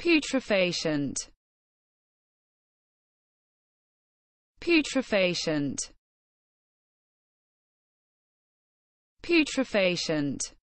Putrefacient. Putrefacient. Putrefacient.